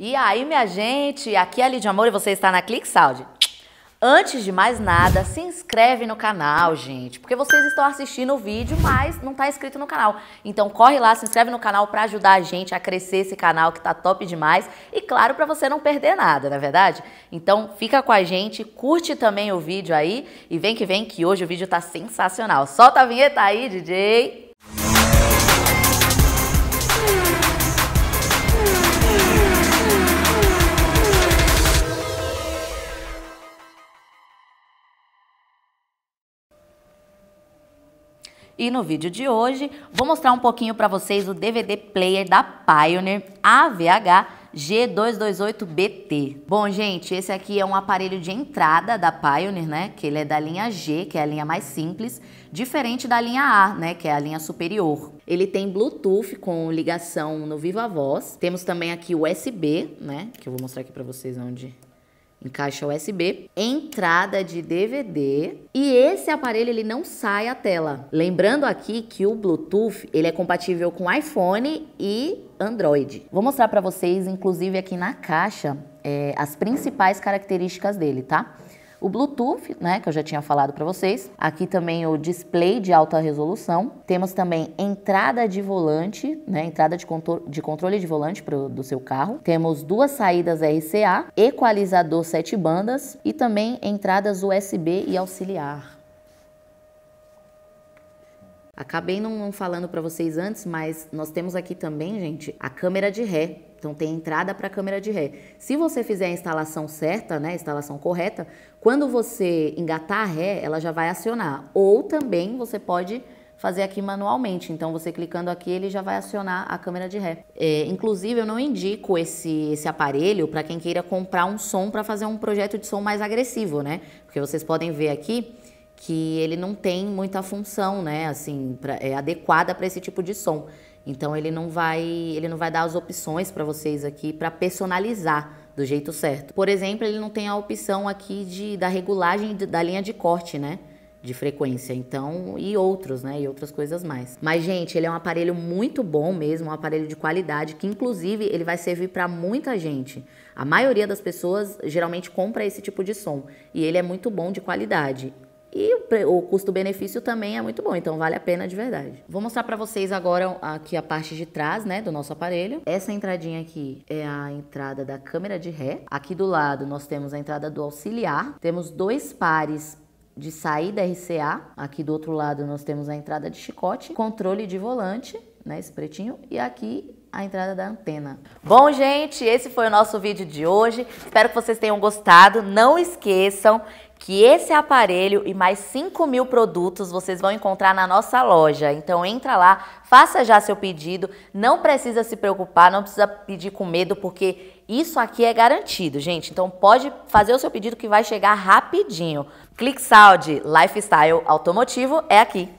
E aí, minha gente, aqui é a Lidia Amor e você está na Click Saúde. Antes de mais nada, se inscreve no canal, gente, porque vocês estão assistindo o vídeo, mas não está inscrito no canal. Então corre lá, se inscreve no canal para ajudar a gente a crescer esse canal que tá top demais e claro, para você não perder nada, não é verdade? Então fica com a gente, curte também o vídeo aí e vem que vem que hoje o vídeo tá sensacional. Solta a vinheta aí, DJ. E no vídeo de hoje, vou mostrar um pouquinho para vocês o DVD player da Pioneer AVH G228BT. Bom, gente, esse aqui é um aparelho de entrada da Pioneer, né? Que ele é da linha G, que é a linha mais simples, diferente da linha A, né? Que é a linha superior. Ele tem Bluetooth com ligação no Viva Voz. Temos também aqui o USB, né? Que eu vou mostrar aqui para vocês onde em caixa USB, entrada de DVD e esse aparelho ele não sai a tela. Lembrando aqui que o Bluetooth ele é compatível com iPhone e Android. Vou mostrar para vocês, inclusive aqui na caixa, é, as principais características dele, tá? O Bluetooth, né, que eu já tinha falado para vocês. Aqui também o display de alta resolução. Temos também entrada de volante, né, entrada de, contro de controle de volante pro, do seu carro. Temos duas saídas RCA, equalizador sete bandas e também entradas USB e auxiliar. Acabei não, falando para vocês antes, mas nós temos aqui também, gente, a câmera de ré. Então tem entrada para a câmera de ré. Se você fizer a instalação certa, né, a instalação correta, quando você engatar a ré, ela já vai acionar. Ou também você pode fazer aqui manualmente. Então você clicando aqui, ele já vai acionar a câmera de ré. É, inclusive, eu não indico esse, esse aparelho para quem queira comprar um som para fazer um projeto de som mais agressivo, né? Porque vocês podem ver aqui que ele não tem muita função, né? Assim, pra, é adequada para esse tipo de som. Então ele não vai, ele não vai dar as opções para vocês aqui para personalizar do jeito certo. Por exemplo, ele não tem a opção aqui de da regulagem de, da linha de corte, né? de frequência, então, e outros, né? E outras coisas mais. Mas, gente, ele é um aparelho muito bom mesmo, um aparelho de qualidade, que inclusive ele vai servir para muita gente. A maioria das pessoas geralmente compra esse tipo de som e ele é muito bom de qualidade. E o custo-benefício também é muito bom, então vale a pena de verdade. Vou mostrar para vocês agora aqui a parte de trás, né, do nosso aparelho. Essa entradinha aqui é a entrada da câmera de ré. Aqui do lado nós temos a entrada do auxiliar. Temos dois pares de saída RCA. Aqui do outro lado nós temos a entrada de chicote, controle de volante, né, esse pretinho. E aqui a entrada da antena. Bom, gente, esse foi o nosso vídeo de hoje. Espero que vocês tenham gostado. Não esqueçam que esse aparelho e mais 5 mil produtos vocês vão encontrar na nossa loja. Então entra lá, faça já seu pedido, não precisa se preocupar, não precisa pedir com medo, porque isso aqui é garantido, gente. Então pode fazer o seu pedido que vai chegar rapidinho. Clique Saúde, Lifestyle Automotivo é aqui.